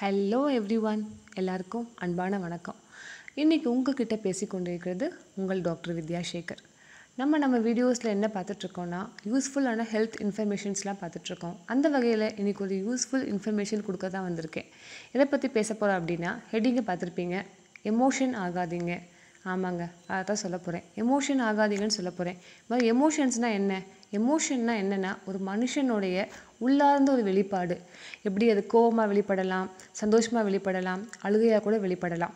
hello every one எல்லாருக்கும் அன்பான வணக்கம் இன்றைக்கி உங்ககிட்ட பேசிக்கொண்டிருக்கிறது உங்கள் டாக்டர் வித்யாசேகர் நம்ம நம்ம வீடியோஸில் என்ன பார்த்துட்ருக்கோன்னா யூஸ்ஃபுல்லான ஹெல்த் இன்ஃபர்மேஷன்ஸ்லாம் பார்த்துட்ருக்கோம் அந்த வகையில் இன்றைக்கி ஒரு யூஸ்ஃபுல் இன்ஃபர்மேஷன் கொடுக்க தான் வந்திருக்கேன் எதை பற்றி பேச போகிறோம் அப்படின்னா ஹெட்டிங்கை பார்த்துருப்பீங்க எமோஷன் ஆகாதீங்க ஆமாங்க அதான் சொல்ல போகிறேன் எமோஷன் ஆகாதீங்கன்னு சொல்ல போகிறேன் எமோஷன்ஸ்னால் என்ன எமோஷன்னால் என்னென்னா ஒரு மனுஷனுடைய உள்ளார்ந்த ஒரு வெளிப்பாடு எப்படி அது கோபமாக வெளிப்படலாம் சந்தோஷமாக வெளிப்படலாம் அழுகையாக கூட வெளிப்படலாம்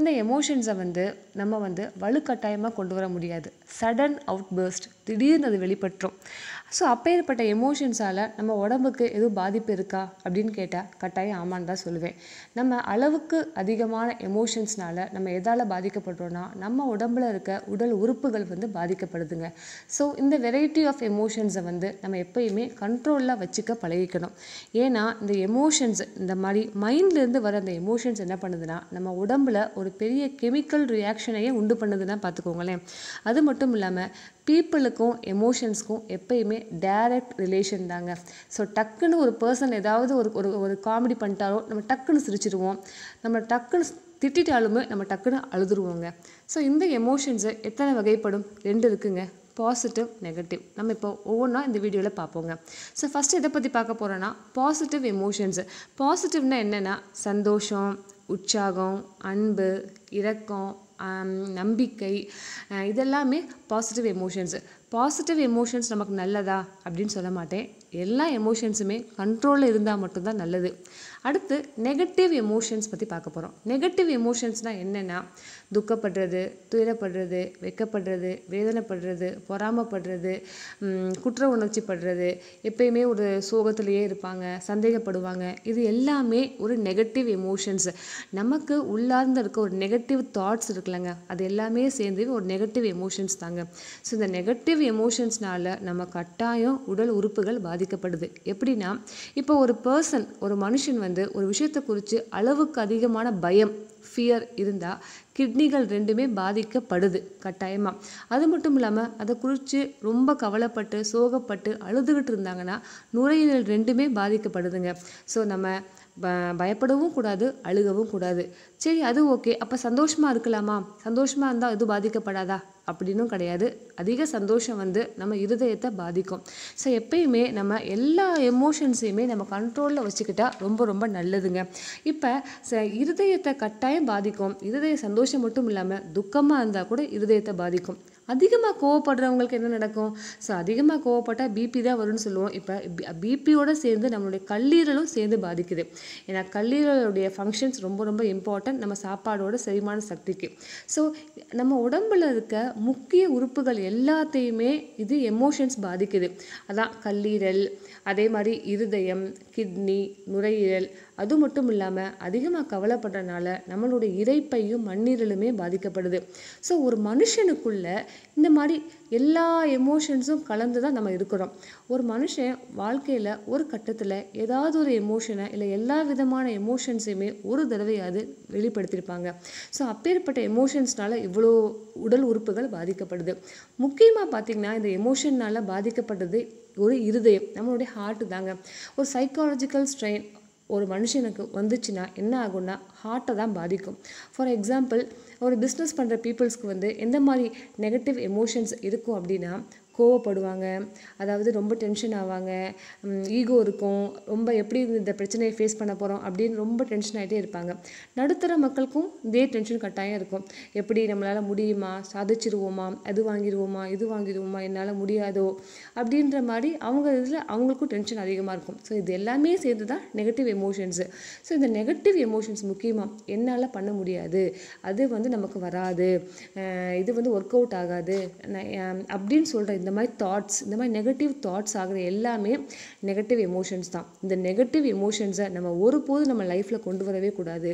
இந்த எமோஷன்ஸை வந்து நம்ம வந்து வலுக்கட்டாயமாக கொண்டு வர முடியாது சடன் அவுட் பேர்ஸ்ட் திடீர்னு அது வெளிப்பட்டுரும் ஸோ அப்பேற்பட்ட எமோஷன்ஸால் நம்ம உடம்புக்கு எதுவும் பாதிப்பு இருக்கா அப்படின்னு கேட்டால் கட்டாயம் ஆமான்னு தான் சொல்லுவேன் நம்ம அளவுக்கு அதிகமான எமோஷன்ஸ்னால் நம்ம எதால் பாதிக்கப்படுறோன்னா நம்ம உடம்புல இருக்க உடல் உறுப்புகள் வந்து பாதிக்கப்படுதுங்க ஸோ இந்த வெரைட்டி ஆஃப் எமோஷன்ஸை வந்து நம்ம எப்பயுமே கண்ட்ரோலில் வச்சு வச்சுக்க பழகிக்கணும் ஏன்னா இந்த எமோஷன்ஸ் இந்த மாதிரி மைண்ட்லேருந்து வர அந்த எமோஷன்ஸ் என்ன பண்ணுதுன்னா நம்ம உடம்புல ஒரு பெரிய கெமிக்கல் ரியாக்ஷனையே உண்டு பண்ணுதுன்னா பார்த்துக்கோங்களேன் அது மட்டும் இல்லாமல் பீப்புளுக்கும் எமோஷன்ஸ்க்கும் எப்பயுமே டைரக்ட் ரிலேஷன் தாங்க ஸோ டக்குன்னு ஒரு பர்சன் ஏதாவது ஒரு ஒரு ஒரு காமெடி பண்ணிட்டாலோ நம்ம டக்குன்னு சிரிச்சிடுவோம் நம்ம டக்குன்னு திட்டாலுமே நம்ம டக்குன்னு அழுதுருவோங்க ஸோ இந்த எமோஷன்ஸு எத்தனை வகைப்படும் ரெண்டு இருக்குங்க பாசிட்டிவ் நெகட்டிவ் நம்ம இப்போ ஒவ்வொன்றா இந்த வீடியோவில் பார்ப்போங்க ஸோ ஃபஸ்ட்டு இதை பற்றி பார்க்க போகிறோன்னா பாசிட்டிவ் எமோஷன்ஸு பாசிட்டிவ்னா என்னென்னா சந்தோஷம் உற்சாகம் அன்பு இரக்கம் நம்பிக்கை இதெல்லாமே பாசிட்டிவ் எமோஷன்ஸு பாசிட்டிவ் எமோஷன்ஸ் நமக்கு நல்லதா அப்படின்னு சொல்ல மாட்டேன் எல்லா எமோஷன்ஸுமே கண்ட்ரோலில் இருந்தால் மட்டும்தான் நல்லது அடுத்து நெகட்டிவ் எமோஷன்ஸ் பற்றி பார்க்க போகிறோம் நெகட்டிவ் எமோஷன்ஸ்னால் என்னென்னா துக்கப்படுறது துயரப்படுறது வெக்கப்படுறது வேதனைப்படுறது பொறாமப்படுறது குற்ற உணர்ச்சி படுறது எப்பயுமே ஒரு சோகத்திலேயே இருப்பாங்க சந்தேகப்படுவாங்க இது எல்லாமே ஒரு நெகட்டிவ் எமோஷன்ஸ் நமக்கு உள்ளார்ந்து இருக்க ஒரு நெகட்டிவ் தாட்ஸ் இருக்குல்லங்க அது எல்லாமே சேர்ந்து ஒரு நெகட்டிவ் எமோஷன்ஸ் தாங்க ஸோ இந்த நெகட்டிவ் நெகட்டிவ் எமோஷன்ஸ்னால் நம்ம கட்டாயம் உடல் உறுப்புகள் பாதிக்கப்படுது எப்படின்னா இப்போ ஒரு பர்சன் ஒரு மனுஷன் வந்து ஒரு விஷயத்தை குறித்து அளவுக்கு அதிகமான பயம் ஃபியர் இருந்தால் கிட்னிகள் ரெண்டுமே பாதிக்கப்படுது கட்டாயமாக அது மட்டும் இல்லாமல் அதை குறித்து ரொம்ப கவலைப்பட்டு சோகப்பட்டு அழுதுகிட்டு இருந்தாங்கன்னா நுரையீரல் ரெண்டுமே பாதிக்கப்படுதுங்க ஸோ நம்ம பயப்படவும் கூடாது அழுகவும் கூடாது சரி அது ஓகே அப்போ சந்தோஷமாக இருக்கலாமா சந்தோஷமாக இருந்தால் எதுவும் பாதிக்கப்படாதா அப்படின்னும் கிடையாது அதிக சந்தோஷம் வந்து நம்ம இருதயத்தை பாதிக்கும் ஸோ எப்பயுமே நம்ம எல்லா எமோஷன்ஸையுமே நம்ம கண்ட்ரோலில் வச்சுக்கிட்டால் ரொம்ப ரொம்ப நல்லதுங்க இப்போ இருதயத்தை கட்டாயம் பாதிக்கும் இருதய சந்தோஷம் மட்டும் இல்லாமல் துக்கமாக இருந்தால் கூட இருதயத்தை பாதிக்கும் அதிகமாக கோவப்படுறவங்களுக்கு என்ன நடக்கும் ஸோ அதிகமாக கோவப்பட்டால் பிபி தான் வரும்னு சொல்லுவோம் இப்போ பிபியோடு சேர்ந்து நம்மளுடைய கல்லீரலும் சேர்ந்து பாதிக்குது ஏன்னா கல்லீரலுடைய ஃபங்க்ஷன்ஸ் ரொம்ப ரொம்ப இம்பார்ட்டன்ட் நம்ம சாப்பாடோட செரிமான சக்திக்கு ஸோ நம்ம உடம்புல இருக்க முக்கிய உறுப்புகள் எல்லாத்தையுமே இது எமோஷன்ஸ் பாதிக்குது அதான் கல்லீரல் அதே மாதிரி இருதயம் கிட்னி நுரையீரல் அது மட்டும் இல்லாமல் அதிகமாக கவலைப்படுறனால நம்மளுடைய இறைப்பையும் மண்ணீரலுமே பாதிக்கப்படுது ஸோ ஒரு மனுஷனுக்குள்ள இந்த மாதிரி எல்லா எமோஷன்ஸும் கலந்து தான் நம்ம இருக்கிறோம் ஒரு மனுஷன் வாழ்க்கையில் ஒரு கட்டத்தில் ஏதாவது ஒரு எமோஷனை இல்லை எல்லா விதமான எமோஷன்ஸையுமே ஒரு தடவையாவது வெளிப்படுத்தியிருப்பாங்க ஸோ அப்பேற்பட்ட எமோஷன்ஸ்னால இவ்வளோ உடல் உறுப்புகள் பாதிக்கப்படுது முக்கியமாக பார்த்திங்கன்னா இந்த எமோஷன்னால் பாதிக்கப்பட்டது ஒரு இருதயம் நம்மளுடைய ஹார்ட்டு தாங்க ஒரு சைக்காலஜிக்கல் ஸ்ட்ரெயின் ஒரு மனுஷனுக்கு வந்துச்சுன்னா என்ன ஆகும்னா ஹார்ட்டை தான் பாதிக்கும் ஃபார் எக்ஸாம்பிள் ஒரு பிஸ்னஸ் பண்ணுற பீப்புள்ஸ்க்கு வந்து எந்த மாதிரி நெகட்டிவ் எமோஷன்ஸ் இருக்கும் அப்படின்னா கோவப்படுவாங்க அதாவது ரொம்ப டென்ஷன் ஆவாங்க ஈகோ இருக்கும் ரொம்ப எப்படி இந்த பிரச்சனையை ஃபேஸ் பண்ண போகிறோம் அப்படின்னு ரொம்ப டென்ஷன் ஆகிட்டே இருப்பாங்க நடுத்தர மக்களுக்கும் இதே டென்ஷன் கட்டாயம் இருக்கும் எப்படி நம்மளால் முடியுமா சாதிச்சிருவோமா அது வாங்கிடுவோமா இது வாங்கிடுவோமா என்னால் முடியாதோ அப்படின்ற மாதிரி அவங்க இதில் அவங்களுக்கும் டென்ஷன் அதிகமாக இருக்கும் ஸோ இது எல்லாமே சேர்ந்து தான் நெகட்டிவ் எமோஷன்ஸு ஸோ இந்த நெகட்டிவ் எமோஷன்ஸ் முக்கியமாக என்னால் பண்ண முடியாது அது வந்து நமக்கு வராது இது வந்து ஒர்க் அவுட் ஆகாது அப்படின்னு சொல்கிற இந்த மாதிரி தாட்ஸ் இந்த மாதிரி நெகட்டிவ் தாட்ஸ் ஆகிற எல்லாமே நெகட்டிவ் எமோஷன்ஸ் தான் இந்த நெகட்டிவ் எமோஷன்ஸை நம்ம ஒருபோது நம்ம லைஃப்பில் கொண்டு வரவே கூடாது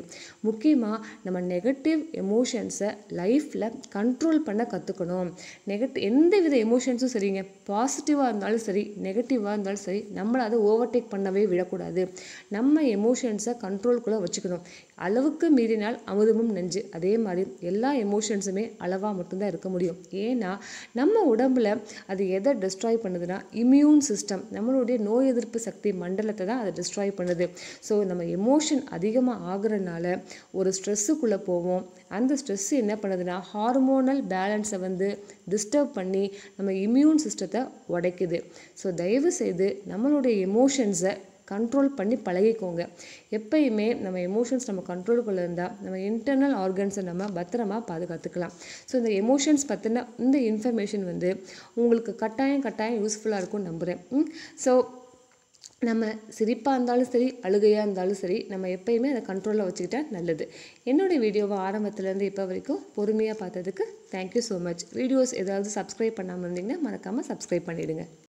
முக்கியமாக நம்ம நெகட்டிவ் எமோஷன்ஸை லைஃப்பில் கண்ட்ரோல் பண்ண கற்றுக்கணும் நெகட்டிவ் எந்த வித எமோஷன்ஸும் சரிங்க பாசிட்டிவாக இருந்தாலும் சரி நெகட்டிவாக இருந்தாலும் சரி நம்மளை அதை ஓவர்டேக் பண்ணவே விடக்கூடாது நம்ம எமோஷன்ஸை கண்ட்ரோல்குள்ளே வச்சுக்கணும் அளவுக்கு மீறினால் அமுதமும் நெஞ்சு அதே மாதிரி எல்லா எமோஷன்ஸுமே அளவாக மட்டும்தான் இருக்க முடியும் ஏன்னா நம்ம உடம்புல அது எதை டிஸ்ட்ராய் பண்ணுதுன்னா இம்யூன் சிஸ்டம் நம்மளுடைய நோய் எதிர்ப்பு சக்தி மண்டலத்தை தான் அதை டிஸ்ட்ராய் பண்ணுது ஸோ நம்ம எமோஷன் அதிகமாக ஆகுறதுனால ஒரு ஸ்ட்ரெஸ்ஸுக்குள்ளே போவோம் அந்த ஸ்ட்ரெஸ் என்ன பண்ணுதுன்னா ஹார்மோனல் பேலன்ஸை வந்து டிஸ்டர்ப் பண்ணி நம்ம இம்யூன் சிஸ்டத்தை உடைக்குது ஸோ தயவுசெய்து நம்மளுடைய எமோஷன்ஸை கண்ட்ரோல் பண்ணி பழகிக்கோங்க எப்பயுமே நம்ம எமோஷன்ஸ் நம்ம கண்ட்ரோலுக்குள்ளே இருந்தால் நம்ம இன்டர்னல் ஆர்கன்ஸை நம்ம பத்திரமா பாதுகாத்துக்கலாம் ஸோ இந்த எமோஷன்ஸ் பற்றின இந்த இன்ஃபர்மேஷன் வந்து உங்களுக்கு கட்டாயம் கட்டாயம் யூஸ்ஃபுல்லாக இருக்கும்னு நம்புகிறேன் ஸோ நம்ம சிரிப்பாக இருந்தாலும் சரி அழுகையாக இருந்தாலும் சரி நம்ம எப்பயுமே அதை கண்ட்ரோலில் வச்சுக்கிட்டா நல்லது என்னுடைய வீடியோவை ஆரம்பத்துலேருந்து இப்போ வரைக்கும் பொறுமையாக பார்த்ததுக்கு தேங்க்யூ ஸோ மச் வீடியோஸ் ஏதாவது சப்ஸ்கிரைப் பண்ணாமல் இருந்தீங்கன்னா மறக்காமல் சப்ஸ்கிரைப் பண்ணிவிடுங்க